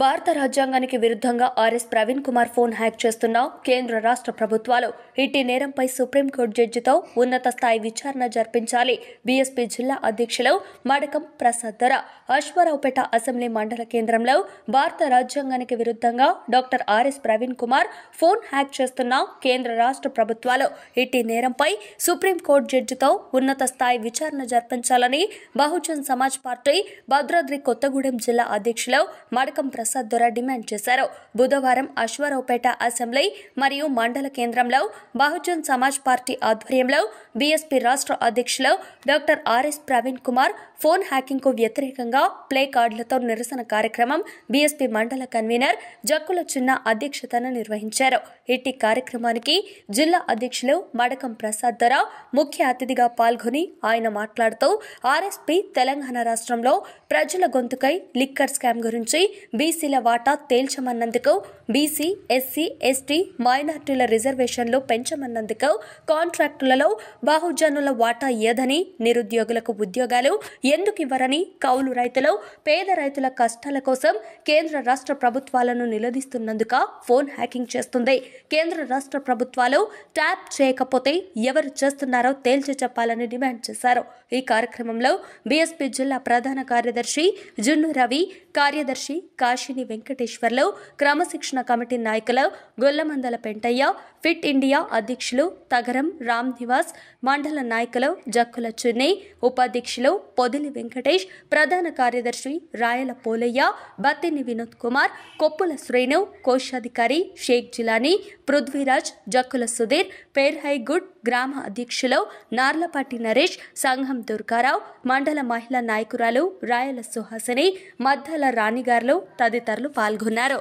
భారత రాజ్యాంగానికి విరుద్ధంగా ఆర్ఎస్ ప్రవీణ్ కుమార్ ఫోన్ హ్యాక్ చేస్తున్న కేంద్ర రాష్ట్ర ప్రభుత్వాలు ఇట్టి నేరంపై సుప్రీంకోర్టు జడ్జితో ఉన్నత స్థాయి విచారణ జరిపించాలి బీఎస్పీ జిల్లా అధ్యక్షులు మడకం ప్రసాద్ ధర అశ్వరావుపేట అసెంబ్లీ మండల కేంద్రంలో భారత రాజ్యాంగానికి విరుద్ధంగా doctor RS Praveen Kumar phone hack చేస్తున్న కేంద్ర రాష్ట్ర ప్రభుత్వాలు ఇట్టి నేరంపై సుప్రీంకోర్టు జడ్జితో ఉన్నత స్థాయి విచారణ జరిపించాలని బహుజన్ సమాజ్ పార్టీ భద్రాద్రి కొత్తగూడెం జిల్లా అధ్యక్షులు మడకం ప్రసాద్ ద్వారా డిమాండ్ చేశారు బుధవారం అశ్వరావుపేట అసెంబ్లీ మరియు మండల కేంద్రంలో బహుజన్ సమాజ్ పార్టీ ఆధ్వర్యంలో బీఎస్పీ రాష్ట్ర అధ్యక్షులు doctor RS Praveen Kumar phone hacking కు వ్యతిరేకంగా ప్లే కార్డులతో నిరసన కార్యక్రమం బీఎస్పీ మండల కన్వీనర్ జక్కుల చిన్న అధ్యక్షతన నిర్వహించారు ఇట్టి కార్యక్రమానికి జిల్లా అధ్యక్షులు మడకం ప్రసాద్ ధర ముఖ్య అతిథిగా పాల్గొని ఆయన మాట్లాడుతూ ఆర్ఎస్పీ తెలంగాణ రాష్ట్రంలో ప్రజల గొంతుకై లిక్కర్ స్కామ్ గురించి బీసీ ఓబీసీల వాటా తేల్చమన్నందుకు బీసీ ఎస్సీ ఎస్టీ మైనార్టీల రిజర్వేషన్లు పెంచమన్నందుకు కాంట్రాక్టులలో బాహుజనుల వాటా ఏదని నిరుద్యోగులకు ఉద్యోగాలు ఎందుకు ఇవ్వరని కౌలు రైతులు పేద రైతుల కష్టాల కోసం కేంద్ర రాష్ట్ర ప్రభుత్వాలను నిలదీస్తున్నందుక ఫోన్ హ్యాకింగ్ చేస్తుంది కేంద్ర రాష్ట్ర ప్రభుత్వాలు ట్యాప్ చేయకపోతే ఎవరు చేస్తున్నారో తేల్చి చెప్పాలని డిమాండ్ చేశారు ఈ కార్యక్రమంలో బీఎస్పీ జిల్లా ప్రధాన కార్యదర్శి జున్ను రవి కార్యదర్శి కాశీ కాశీని వెంకటేశ్వర్లు క్రమశిక్షణ కమిటీ నాయకులు గొల్లమందల పెంటయ్య ఫిట్ ఇండియా అధ్యక్షులు తగరం రామ్ నివాస్ మండల నాయకులు జక్కుల చున్ని ఉపాధ్యక్షులు పొదిలి వెంకటేష్ ప్రధాన కార్యదర్శి రాయల పోలయ్య బత్తిని వినోద్ కుమార్ కొప్పుల శ్రేణు కోశాధికారి షేక్ జిలానీ పృథ్వీరాజ్ జక్కుల సుధీర్ ఫెయిర్ హైగుడ్ గ్రామ అధ్యక్షులు నార్లపాటి నరేష్ సంఘం దుర్గారావు మండల మహిళా నాయకురాలు రాయల సుహాసిని మద్దల రాణిగారులు తదితరులు పాల్గొన్నారు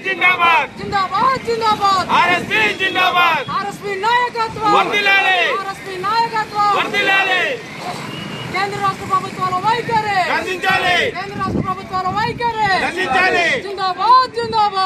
జిందాబాద్ జిందాబాద్ జిందాబాద్